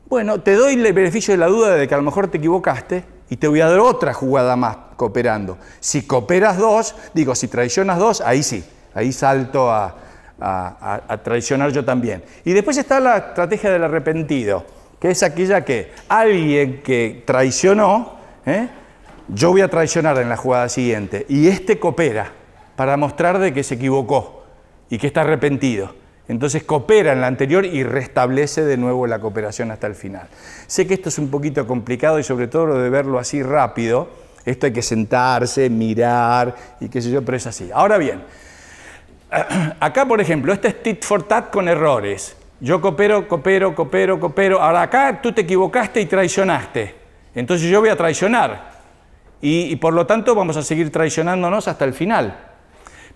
bueno, te doy el beneficio de la duda de que a lo mejor te equivocaste, y te voy a dar otra jugada más cooperando. Si cooperas dos, digo, si traicionas dos, ahí sí, ahí salto a, traicionar yo también. Y después está la estrategia del arrepentido, que es aquella que alguien que traicionó, ¿eh? yo voy a traicionar en la jugada siguiente, y este coopera para mostrar de que se equivocó y que está arrepentido. Entonces coopera en la anterior y restablece de nuevo la cooperación hasta el final. Sé que esto es un poquito complicado y sobre todo lo de verlo así rápido. Esto hay que sentarse, mirar y qué sé yo, pero es así. Ahora bien, (clears throat) acá por ejemplo, este es tit for tat con errores. Yo coopero, coopero, coopero, coopero. Ahora acá tú te equivocaste y traicionaste. Entonces yo voy a traicionar. y por lo tanto vamos a seguir traicionándonos hasta el final.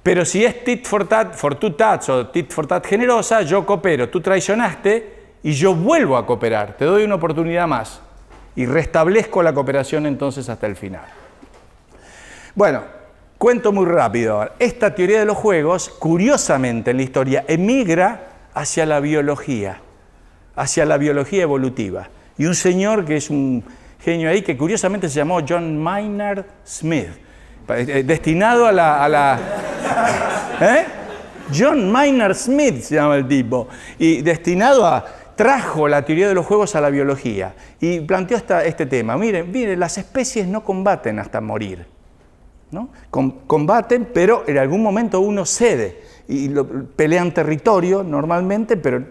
Pero si es tit for tat, for two tats o tit for tat generosa, yo coopero, tú traicionaste y yo vuelvo a cooperar, te doy una oportunidad más y restablezco la cooperación entonces hasta el final. Bueno, cuento muy rápido. Esta teoría de los juegos, curiosamente en la historia, emigra hacia la biología, hacia la biología evolutiva. Y un señor que es un genio ahí, que curiosamente se llamó John Maynard Smith, eh, eh, destinado a la... (laughs) ¿eh? John Maynard Smith se llama el tipo, y destinado a trajo la teoría de los juegos a la biología y planteó este tema. Miren, miren, las especies no combaten hasta morir. ¿no? combaten, pero en algún momento uno cede y pelean territorio normalmente, pero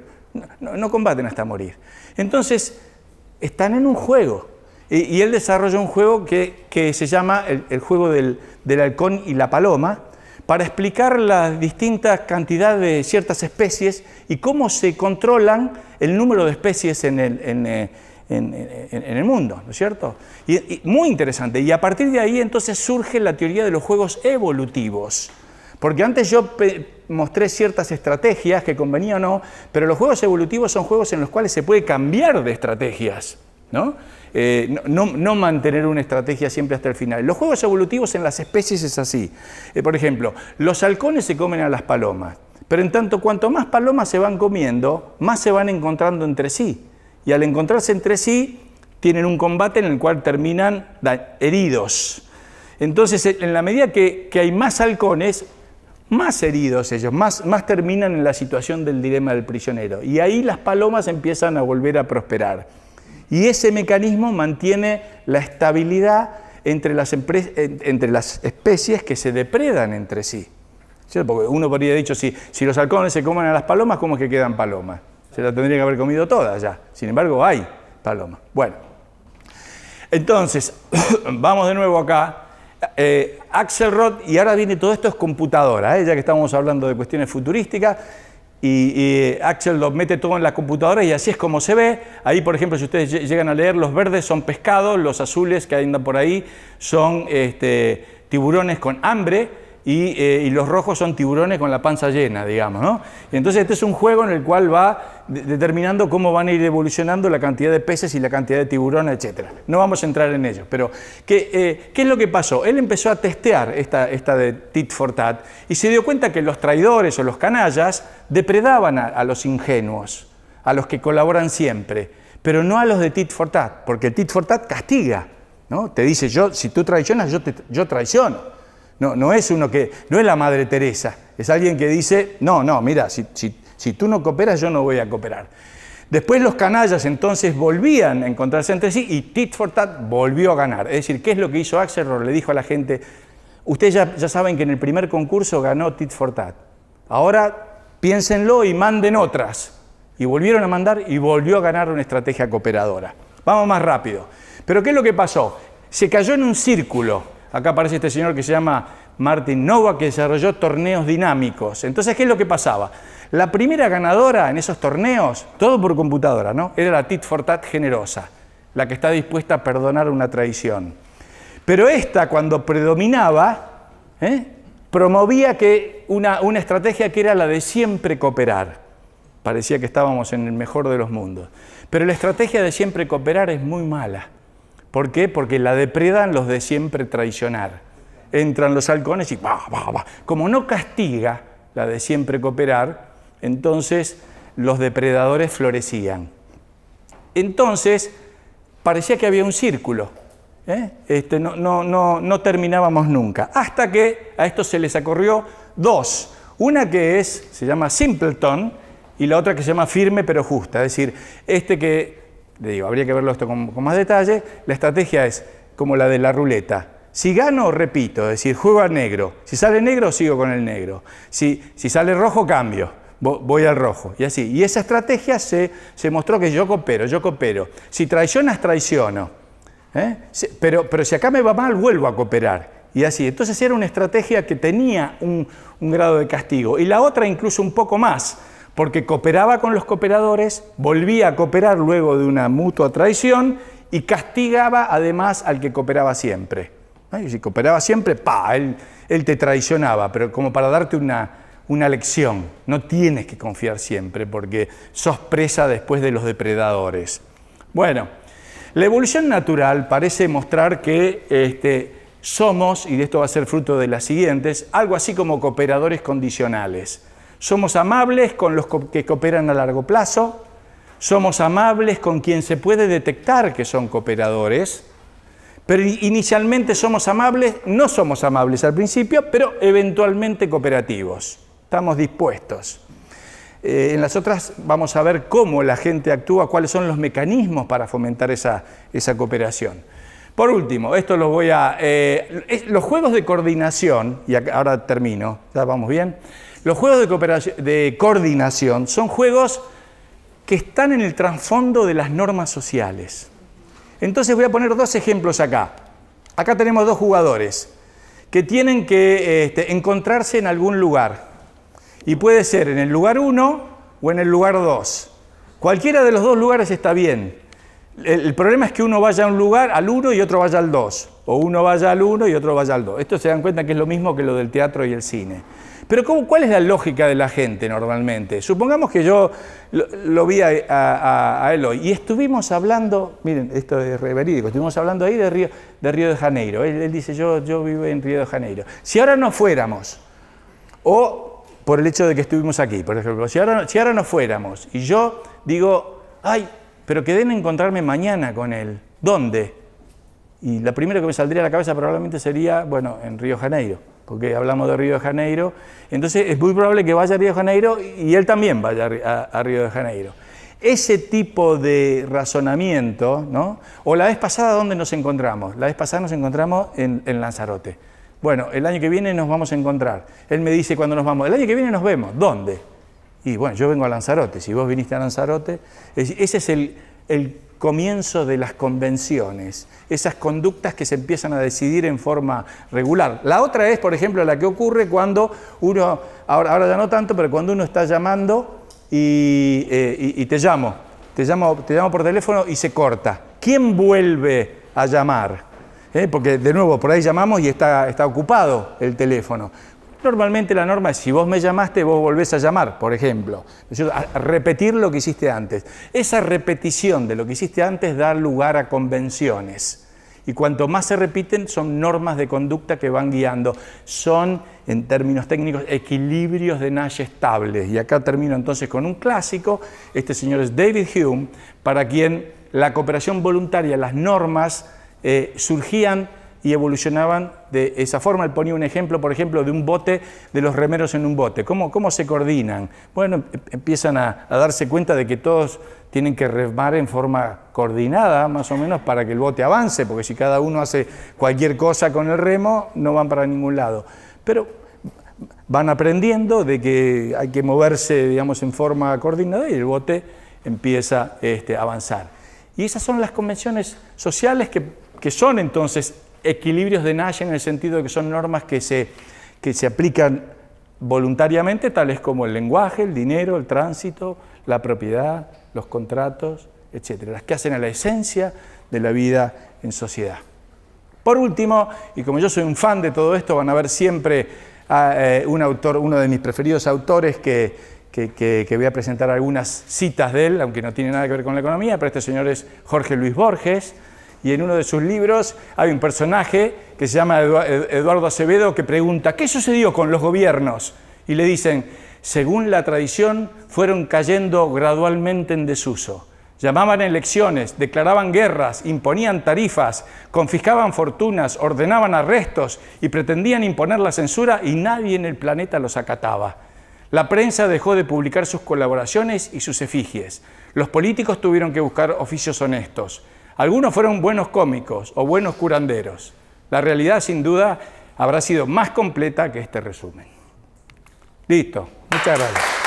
no, no combaten hasta morir. Entonces, están en un juego. Y, él desarrolla un juego que, se llama el, juego del, halcón y la paloma, para explicar las distintas cantidades de ciertas especies y cómo se controlan el número de especies en el, eh, mundo, ¿no es cierto? Y, muy interesante. Y a partir de ahí entonces surge la teoría de los juegos evolutivos. Porque antes yo mostré ciertas estrategias que convenían o no, pero los juegos evolutivos son juegos en los cuales se puede cambiar de estrategias, ¿no? Eh, no, mantener una estrategia siempre hasta el final. Los juegos evolutivos en las especies es así. Eh, por ejemplo, los halcones se comen a las palomas, pero en tanto cuanto más palomas se van comiendo, más se van encontrando entre sí. Y al encontrarse entre sí, tienen un combate en el cual terminan heridos. Entonces, en la medida que, hay más halcones, más heridos ellos, más, terminan en la situación del dilema del prisionero. Y ahí las palomas empiezan a volver a prosperar. Y ese mecanismo mantiene la estabilidad entre las, entre las especies que se depredan entre sí. Porque uno podría haber dicho, si, los halcones se coman a las palomas, ¿cómo es que quedan palomas? Se las tendría que haber comido todas ya. Sin embargo, hay palomas. Bueno, entonces, (coughs) vamos de nuevo acá. Eh, Axelrod, y ahora viene todo esto es computadora, ¿eh? ya que estamos hablando de cuestiones futurísticas y, Axel lo mete todo en la computadora y así es como se ve. Ahí, por ejemplo, si ustedes llegan a leer, los verdes son pescados, los azules que andan por ahí son este, tiburones con hambre eh, y, los rojos son tiburones con la panza llena, digamos. ¿no? Entonces este es un juego en el cual va determinando cómo van a ir evolucionando la cantidad de peces y la cantidad de tiburones, etcétera No vamos a entrar en ello, pero eh, ¿qué, es lo que pasó? Él empezó a testear esta, esta de tit for tat y se dio cuenta que los traidores o los canallas depredaban a, los ingenuos, a los que colaboran siempre, pero no a los de tit for tat, porque tit for tat castiga, ¿no? Te dice, yo, si tú traicionas, yo, yo traiciono. No, no, es uno que, no es la Madre Teresa, es alguien que dice, no, no, mira, si, si, si tú no cooperas, yo no voy a cooperar. Después los canallas entonces volvían a encontrarse entre sí y Tit for Tat volvió a ganar. Es decir, ¿qué es lo que hizo Axelrod? Le dijo a la gente, ustedes ya, saben que en el primer concurso ganó Tit for Tat. Ahora piénsenlo y manden otras. Y volvieron a mandar y volvió a ganar una estrategia cooperadora. Vamos más rápido. Pero ¿qué es lo que pasó? Se cayó en un círculo. Acá aparece este señor que se llama Martin Nova, que desarrolló torneos dinámicos. Entonces, ¿qué es lo que pasaba? La primera ganadora en esos torneos, todo por computadora, ¿no? Era la tit for tat generosa, la que está dispuesta a perdonar una traición. Pero esta, cuando predominaba, ¿eh? promovía que una, una estrategia que era la de siempre cooperar. Parecía que estábamos en el mejor de los mundos. Pero la estrategia de siempre cooperar es muy mala. ¿Por qué? Porque la depredan los de siempre traicionar entran los halcones y va, va, va. Como no castiga la de siempre cooperar, entonces los depredadores florecían. Entonces parecía que había un círculo. ¿eh? Este, no, no, no, no terminábamos nunca. Hasta que a esto se les acorrió dos. Una que es, se llama Simpleton y la otra que se llama Firme pero Justa. Es decir, este que, le digo, habría que verlo esto con más detalle, la estrategia es como la de la ruleta si gano, repito, es decir, juego al negro. Si sale negro, sigo con el negro. Si, sale rojo, cambio voy al rojo. Y así. Y esa estrategia se, mostró que yo coopero, yo coopero. Si traicionas, traiciono. ¿Eh? Pero, si acá me va mal, vuelvo a cooperar. Y así. Entonces era una estrategia que tenía un grado de castigo. Y la otra incluso un poco más, porque cooperaba con los cooperadores, volvía a cooperar luego de una mutua traición y castigaba además al que cooperaba siempre si cooperaba siempre, pa, él, te traicionaba, pero como para darte una, lección, no tienes que confiar siempre porque sos presa después de los depredadores. Bueno, la evolución natural parece mostrar que este, somos, y de esto va a ser fruto de las siguientes, algo así como cooperadores condicionales. Somos amables con los que cooperan a largo plazo, somos amables con quien se puede detectar que son cooperadores, pero inicialmente somos amables, no somos amables al principio, pero eventualmente cooperativos. Estamos dispuestos. Eh, en las otras vamos a ver cómo la gente actúa, cuáles son los mecanismos para fomentar esa, cooperación. Por último, esto los voy a... Eh, los juegos de coordinación, y ahora termino, ¿ya vamos bien? Los juegos de coordinación son juegos que están en el trasfondo de las normas sociales. Entonces voy a poner dos ejemplos acá. Acá tenemos dos jugadores que tienen que este, encontrarse en algún lugar. Y puede ser en el lugar 1 o en el lugar 2. Cualquiera de los dos lugares está bien. El, el, problema es que uno vaya a un lugar al 1 y otro vaya al 2. O uno vaya al 1 y otro vaya al 2. Esto se dan cuenta que es lo mismo que lo del teatro y el cine. Pero ¿cuál es la lógica de la gente normalmente? Supongamos que yo lo, vi a, él hoy y estuvimos hablando, miren, esto es reverídico, estuvimos hablando ahí de Río de, de Janeiro. Él, dice, yo, yo vivo en Río de Janeiro. Si ahora no fuéramos, o por el hecho de que estuvimos aquí, por ejemplo, si ahora, no fuéramos y yo digo, ay, pero que encontrarme mañana con él, ¿dónde? Y la primera que me saldría a la cabeza probablemente sería, bueno, en Río Janeiro porque hablamos de Río de Janeiro. Entonces es muy probable que vaya a Río de Janeiro y él también vaya a, Río de Janeiro. Ese tipo de razonamiento, ¿no? O la vez pasada, ¿dónde nos encontramos? La vez pasada nos encontramos en, Lanzarote. Bueno, el año que viene nos vamos a encontrar. Él me dice cuando nos vamos. El año que viene nos vemos. ¿Dónde? Y bueno, yo vengo a Lanzarote. Si vos viniste a Lanzarote, ese es el, el comienzo de las convenciones, esas conductas que se empiezan a decidir en forma regular. La otra es, por ejemplo, la que ocurre cuando uno, ahora, ya no tanto, pero cuando uno está llamando eh, y, te llamo, te llamo, te llamo por teléfono y se corta. ¿Quién vuelve a llamar? ¿Eh? Porque de nuevo, por ahí llamamos y está, está ocupado el teléfono. Normalmente la norma es si vos me llamaste, vos volvés a llamar, por ejemplo. repetir lo que hiciste antes. Esa repetición de lo que hiciste antes da lugar a convenciones. Y cuanto más se repiten, son normas de conducta que van guiando. Son, en términos técnicos, equilibrios de Nash estables. Y acá termino entonces con un clásico. Este señor es David Hume, para quien la cooperación voluntaria, las normas, eh, surgían y evolucionaban de esa forma. Él ponía un ejemplo, por ejemplo, de un bote, de los remeros en un bote. ¿Cómo, cómo se coordinan? Bueno, em, empiezan a, darse cuenta de que todos tienen que remar en forma coordinada, más o menos, para que el bote avance, porque si cada uno hace cualquier cosa con el remo, no van para ningún lado. Pero van aprendiendo de que hay que moverse, digamos, en forma coordinada y el bote empieza este, a avanzar. Y esas son las convenciones sociales que, que son entonces equilibrios de Nash en el sentido de que son normas que se, aplican voluntariamente, tales como el lenguaje, el dinero, el tránsito, la propiedad, los contratos, etc. Las que hacen a la esencia de la vida en sociedad. Por último, y como yo soy un fan de todo esto, van a ver siempre ah, eh, un autor, uno de mis preferidos autores que, que, voy a presentar algunas citas de él, aunque no tiene nada que ver con la economía, pero este señor es Jorge Luis Borges, y en uno de sus libros hay un personaje que se llama Eduardo Acevedo que pregunta, ¿qué sucedió con los gobiernos? Y le dicen, según la tradición, fueron cayendo gradualmente en desuso. Llamaban elecciones, declaraban guerras, imponían tarifas, confiscaban fortunas, ordenaban arrestos y pretendían imponer la censura y nadie en el planeta los acataba. La prensa dejó de publicar sus colaboraciones y sus efigies. Los políticos tuvieron que buscar oficios honestos. Algunos fueron buenos cómicos o buenos curanderos. La realidad sin duda habrá sido más completa que este resumen. Listo. Muchas gracias.